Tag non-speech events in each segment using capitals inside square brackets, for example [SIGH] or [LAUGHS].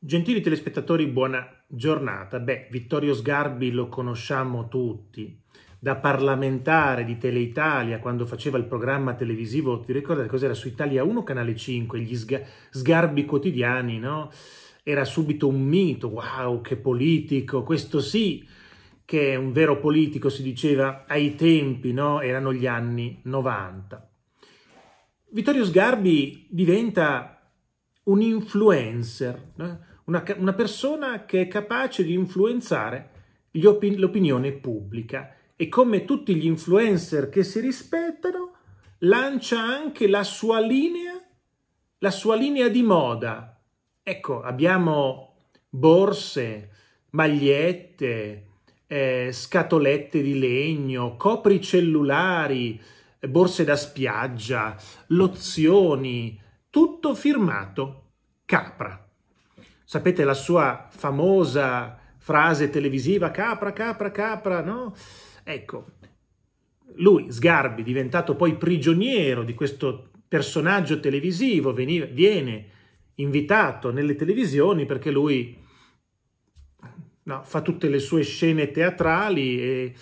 Gentili telespettatori, buona giornata. Beh, Vittorio Sgarbi lo conosciamo tutti. Da parlamentare di Tele Italia, quando faceva il programma televisivo, ti ricordate cos'era su Italia 1, canale 5, gli sga- sgarbi quotidiani, no? Era subito un mito, wow, che politico, questo sì che è un vero politico, si diceva ai tempi, no? Erano gli anni 90. Vittorio Sgarbi diventa un influencer, una, una persona che è capace di influenzare opin- l'opinione pubblica e come tutti gli influencer che si rispettano lancia anche la sua linea, la sua linea di moda. Ecco, abbiamo borse, magliette, eh, scatolette di legno, copricellulari, borse da spiaggia, lozioni, tutto firmato Capra. Sapete la sua famosa frase televisiva Capra, Capra, Capra, no? Ecco, lui, Sgarbi, diventato poi prigioniero di questo personaggio televisivo, viene invitato nelle televisioni perché lui no, fa tutte le sue scene teatrali e,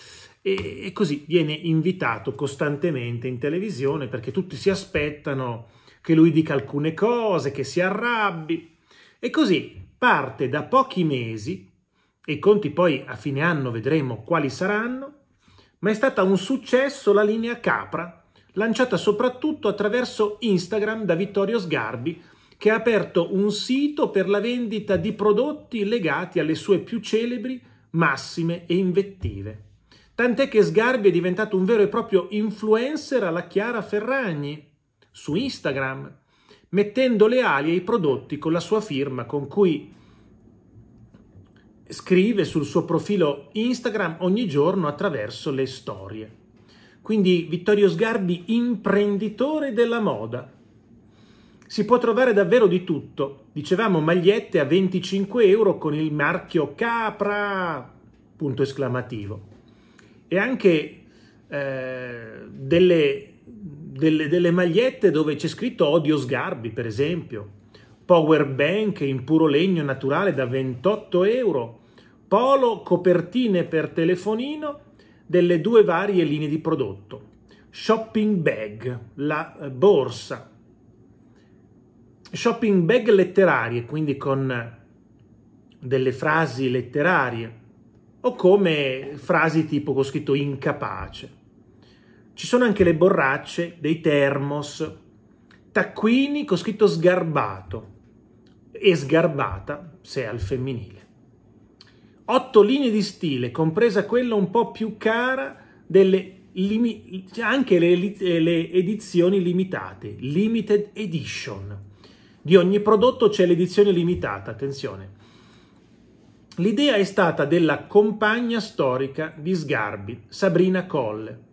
e, e così viene invitato costantemente in televisione perché tutti si aspettano che lui dica alcune cose, che si arrabbi. E così parte da pochi mesi, e i conti poi a fine anno vedremo quali saranno, ma è stata un successo la linea Capra, lanciata soprattutto attraverso Instagram da Vittorio Sgarbi, che ha aperto un sito per la vendita di prodotti legati alle sue più celebri massime e invettive. Tant'è che Sgarbi è diventato un vero e proprio influencer alla Chiara Ferragni, su Instagram, mettendo le ali ai prodotti con la sua firma con cui scrive sul suo profilo Instagram ogni giorno attraverso le storie. Quindi Vittorio Sgarbi, imprenditore della moda. Si può trovare davvero di tutto. Dicevamo magliette a 25 euro con il marchio Capra, punto esclamativo. E anche eh, delle delle, delle magliette dove c'è scritto odio sgarbi, per esempio, power bank in puro legno naturale da 28 euro, polo, copertine per telefonino delle due varie linee di prodotto, shopping bag, la eh, borsa, shopping bag letterarie, quindi con eh, delle frasi letterarie, o come frasi tipo con scritto incapace. Ci sono anche le borracce, dei termos, taccuini con scritto sgarbato e sgarbata se al femminile. Otto linee di stile, compresa quella un po' più cara delle anche le, le edizioni limitate, limited edition. Di ogni prodotto c'è l'edizione limitata, attenzione. L'idea è stata della compagna storica di Sgarbi, Sabrina Colle,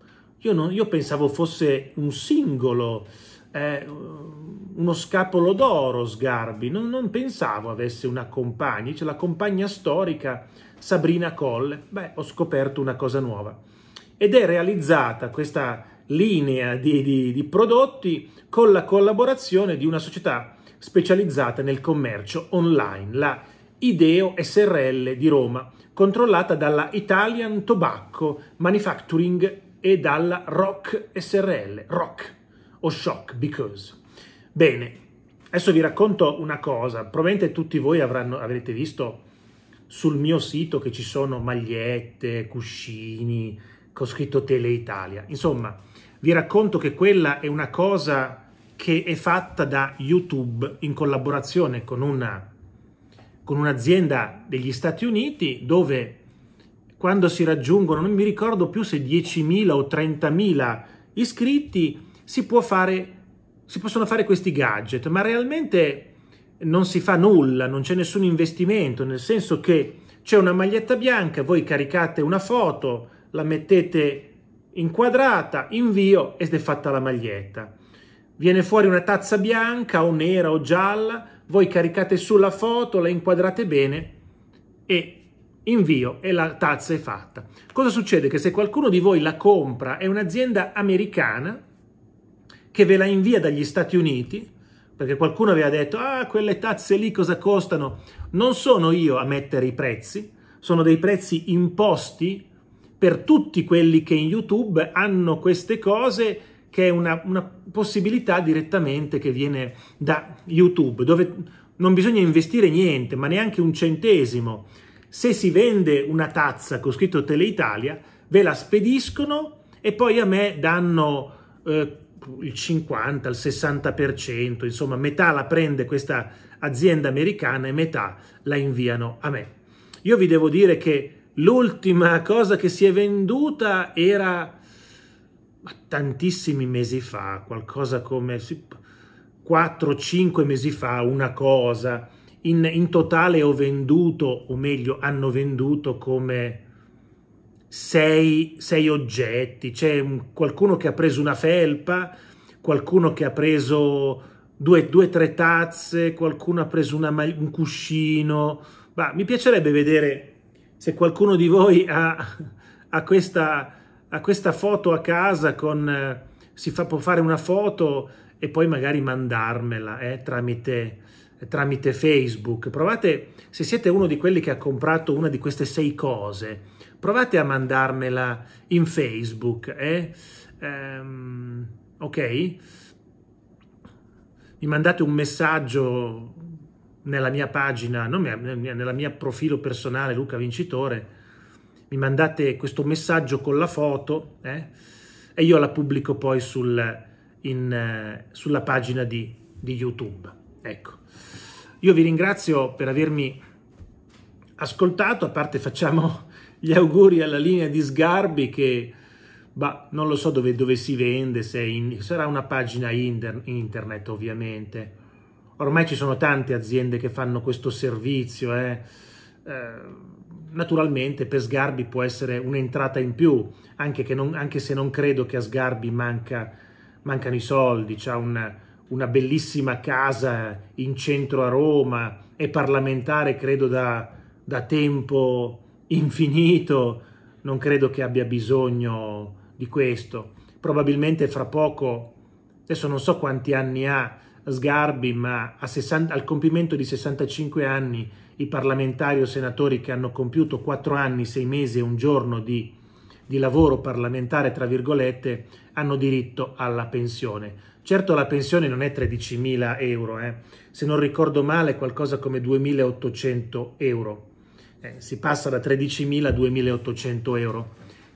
io, non, io pensavo fosse un singolo, eh, uno scapolo d'oro Sgarbi, non, non, pensavo avesse una compagna, c'è la compagna storica Sabrina Colle. Beh, ho scoperto una cosa nuova. Ed è realizzata questa linea di, di, di prodotti con la collaborazione di una società specializzata nel commercio online, la Ideo SRL di Roma, controllata dalla Italian Tobacco Manufacturing e dalla Rock SRL, Rock o Shock Because. Bene, adesso vi racconto una cosa, probabilmente tutti voi avranno, avrete visto sul mio sito che ci sono magliette, cuscini, con scritto Tele Italia. Insomma, vi racconto che quella è una cosa che è fatta da YouTube in collaborazione con, una, con un'azienda degli Stati Uniti dove quando si raggiungono, non mi ricordo più se 10.000 o 30.000 iscritti, si, può fare, si possono fare questi gadget, ma realmente non si fa nulla, non c'è nessun investimento, nel senso che c'è una maglietta bianca, voi caricate una foto, la mettete inquadrata, invio ed è fatta la maglietta. Viene fuori una tazza bianca o nera o gialla, voi caricate sulla foto, la inquadrate bene e invio e la tazza è fatta. Cosa succede? Che se qualcuno di voi la compra è un'azienda americana che ve la invia dagli Stati Uniti, perché qualcuno aveva detto, ah, quelle tazze lì cosa costano? Non sono io a mettere i prezzi, sono dei prezzi imposti per tutti quelli che in YouTube hanno queste cose che è una, una possibilità direttamente che viene da YouTube, dove non bisogna investire niente, ma neanche un centesimo se si vende una tazza con scritto Teleitalia, ve la spediscono e poi a me danno eh, il 50, il 60%, insomma metà la prende questa azienda americana e metà la inviano a me. Io vi devo dire che l'ultima cosa che si è venduta era tantissimi mesi fa, qualcosa come 4-5 mesi fa, una cosa. In, in totale ho venduto, o meglio hanno venduto come sei, sei oggetti. C'è un, qualcuno che ha preso una felpa, qualcuno che ha preso due o tre tazze, qualcuno ha preso una, un cuscino. Ma mi piacerebbe vedere se qualcuno di voi ha, ha questa a questa foto a casa con si fa, può fare una foto e poi magari mandarmela eh, tramite tramite Facebook, provate, se siete uno di quelli che ha comprato una di queste sei cose, provate a mandarmela in Facebook, eh? ehm, ok? Mi mandate un messaggio nella mia pagina, non mia, nella mia profilo personale Luca Vincitore, mi mandate questo messaggio con la foto eh? e io la pubblico poi sul, in, sulla pagina di, di YouTube. Ecco. Io vi ringrazio per avermi ascoltato, a parte facciamo gli auguri alla linea di Sgarbi che bah, non lo so dove, dove si vende, in, sarà una pagina inter, internet ovviamente. Ormai ci sono tante aziende che fanno questo servizio. Eh. Eh, naturalmente per Sgarbi può essere un'entrata in più, anche, non, anche, se non credo che a Sgarbi manca, mancano i soldi, c'è un una bellissima casa in centro a Roma, è parlamentare credo da, da tempo infinito, non credo che abbia bisogno di questo. Probabilmente fra poco, adesso non so quanti anni ha Sgarbi, ma a 60, al compimento di 65 anni i parlamentari o senatori che hanno compiuto 4 anni, 6 mesi e un giorno di, di lavoro parlamentare, tra virgolette, hanno diritto alla pensione. Certo la pensione non è 13.000 euro, eh. se non ricordo male è qualcosa come 2.800 euro. Eh, si passa da 13.000 a 2.800 euro.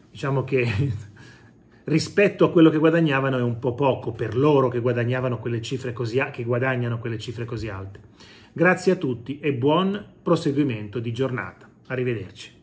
Diciamo che [LAUGHS] rispetto a quello che guadagnavano è un po' poco per loro che, guadagnavano quelle cifre così, che guadagnano quelle cifre così alte. Grazie a tutti e buon proseguimento di giornata. Arrivederci.